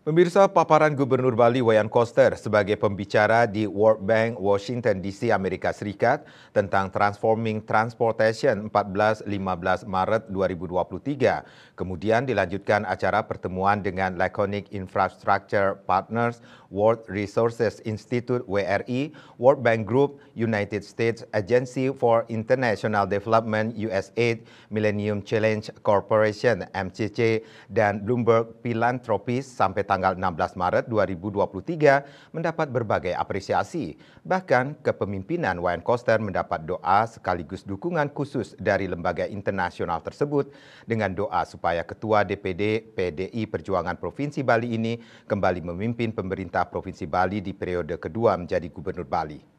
Pemirsa paparan Gubernur Bali Wayan Koster sebagai pembicara di World Bank Washington DC Amerika Serikat tentang Transforming Transportation 14-15 Maret 2023. Kemudian dilanjutkan acara pertemuan dengan Laconic Infrastructure Partners, World Resources Institute WRI, World Bank Group, United States Agency for International Development USAID, Millennium Challenge Corporation MCC, dan Bloomberg Philanthropies sampai tanggal 16 Maret 2023 mendapat berbagai apresiasi. Bahkan kepemimpinan Wayan Koster mendapat doa sekaligus dukungan khusus dari lembaga internasional tersebut dengan doa supaya Ketua DPD PDI Perjuangan Provinsi Bali ini kembali memimpin pemerintah Provinsi Bali di periode kedua menjadi Gubernur Bali.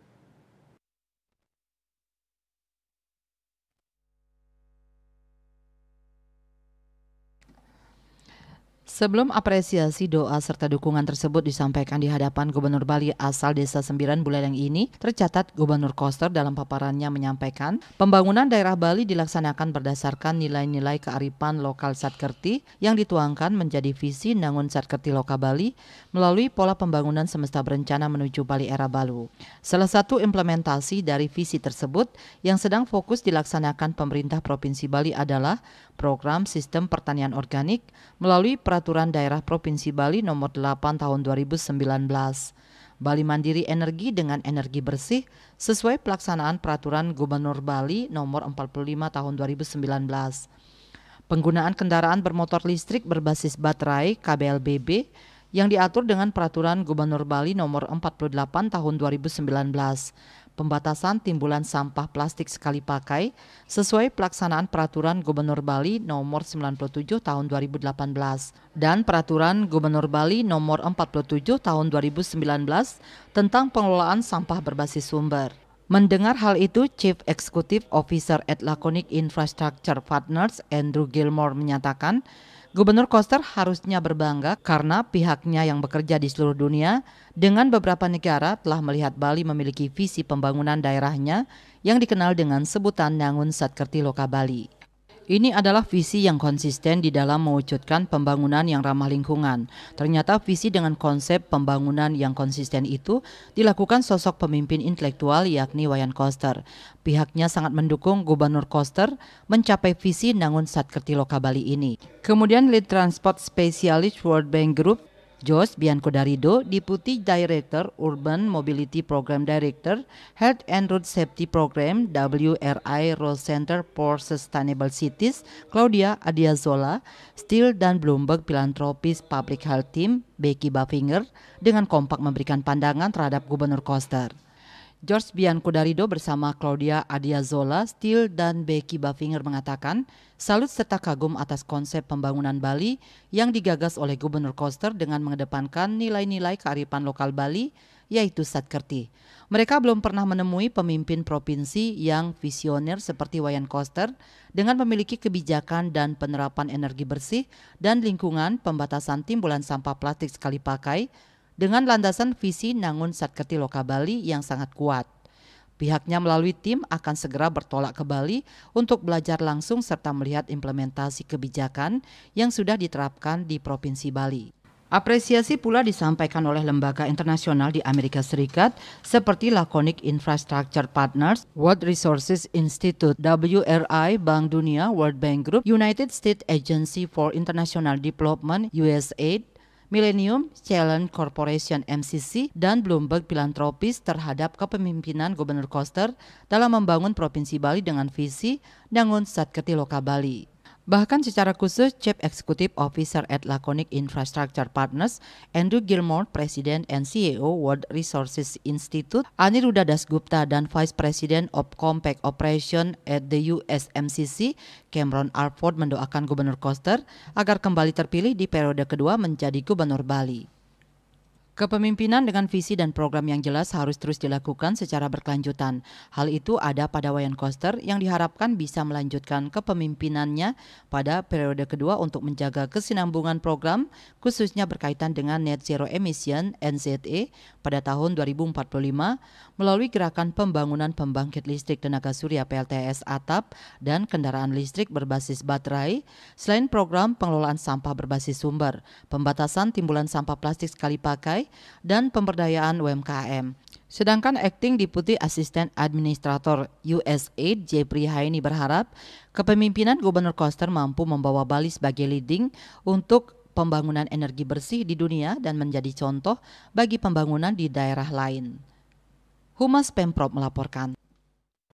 Sebelum apresiasi doa serta dukungan tersebut disampaikan di hadapan Gubernur Bali asal Desa Sembilan Buleleng ini, tercatat Gubernur Koster dalam paparannya menyampaikan, pembangunan daerah Bali dilaksanakan berdasarkan nilai-nilai kearifan lokal Satkerti yang dituangkan menjadi visi Nangun Satkerti Loka Bali melalui pola pembangunan semesta berencana menuju Bali era Balu. Salah satu implementasi dari visi tersebut yang sedang fokus dilaksanakan pemerintah Provinsi Bali adalah program sistem pertanian organik melalui peraturan daerah Provinsi Bali nomor 8 tahun 2019. Bali Mandiri Energi dengan energi bersih sesuai pelaksanaan peraturan Gubernur Bali nomor 45 tahun 2019. Penggunaan kendaraan bermotor listrik berbasis baterai KBLBB yang diatur dengan peraturan Gubernur Bali nomor 48 tahun 2019 pembatasan timbulan sampah plastik sekali pakai sesuai pelaksanaan peraturan Gubernur Bali nomor 97 tahun 2018 dan peraturan Gubernur Bali nomor 47 tahun 2019 tentang pengelolaan sampah berbasis sumber. Mendengar hal itu, Chief Executive Officer at Laconic Infrastructure Partners Andrew Gilmore menyatakan, Gubernur Koster harusnya berbangga karena pihaknya yang bekerja di seluruh dunia dengan beberapa negara telah melihat Bali memiliki visi pembangunan daerahnya yang dikenal dengan sebutan Nangun Satkerti Loka Bali. Ini adalah visi yang konsisten di dalam mewujudkan pembangunan yang ramah lingkungan. Ternyata visi dengan konsep pembangunan yang konsisten itu dilakukan sosok pemimpin intelektual yakni Wayan Koster. Pihaknya sangat mendukung Gubernur Koster mencapai visi Nangun Satkertilo Bali ini. Kemudian lead transport spesialis World Bank Group Jos Darido, Deputy Director Urban Mobility Program Director, Health and Road Safety Program WRI Road Center for Sustainable Cities, Claudia Adiazola, Steel dan Bloomberg Philanthropies Public Health Team, Becky Buffinger, dengan kompak memberikan pandangan terhadap Gubernur Koster. George Biancudarido bersama Claudia Adiazola, Steele, dan Becky Baffinger mengatakan salut serta kagum atas konsep pembangunan Bali yang digagas oleh Gubernur Koster dengan mengedepankan nilai-nilai kearifan lokal Bali, yaitu Satkerti. Mereka belum pernah menemui pemimpin provinsi yang visioner seperti Wayan Koster dengan memiliki kebijakan dan penerapan energi bersih dan lingkungan pembatasan timbulan sampah plastik sekali pakai, dengan landasan visi Nangun Satketi Loka Bali yang sangat kuat. Pihaknya melalui tim akan segera bertolak ke Bali untuk belajar langsung serta melihat implementasi kebijakan yang sudah diterapkan di Provinsi Bali. Apresiasi pula disampaikan oleh lembaga internasional di Amerika Serikat seperti Laconic Infrastructure Partners, World Resources Institute, WRI, Bank Dunia, World Bank Group, United States Agency for International Development, USAID, Millennium Challenge Corporation MCC dan Bloomberg Philanthropies terhadap kepemimpinan Gubernur Koster dalam membangun Provinsi Bali dengan visi Dangun loka Bali. Bahkan secara khusus, Chief Executive Officer at Laconic Infrastructure Partners, Andrew Gilmore, President and CEO World Resources Institute, Aniruddha Dasgupta dan Vice President of Compact Operation at the USMCC, Cameron Arford mendoakan Gubernur Koster agar kembali terpilih di periode kedua menjadi Gubernur Bali. Kepemimpinan dengan visi dan program yang jelas harus terus dilakukan secara berkelanjutan. Hal itu ada pada Wayan Koster yang diharapkan bisa melanjutkan kepemimpinannya pada periode kedua untuk menjaga kesinambungan program khususnya berkaitan dengan net zero emission NZE pada tahun 2045 melalui gerakan pembangunan pembangkit listrik tenaga surya PLTS atap dan kendaraan listrik berbasis baterai selain program pengelolaan sampah berbasis sumber, pembatasan timbulan sampah plastik sekali pakai dan Pemberdayaan UMKM. Sedangkan acting Deputy asisten administrator USAID Jepri Haini berharap kepemimpinan Gubernur Koster mampu membawa Bali sebagai leading untuk pembangunan energi bersih di dunia dan menjadi contoh bagi pembangunan di daerah lain. Humas Pemprov melaporkan.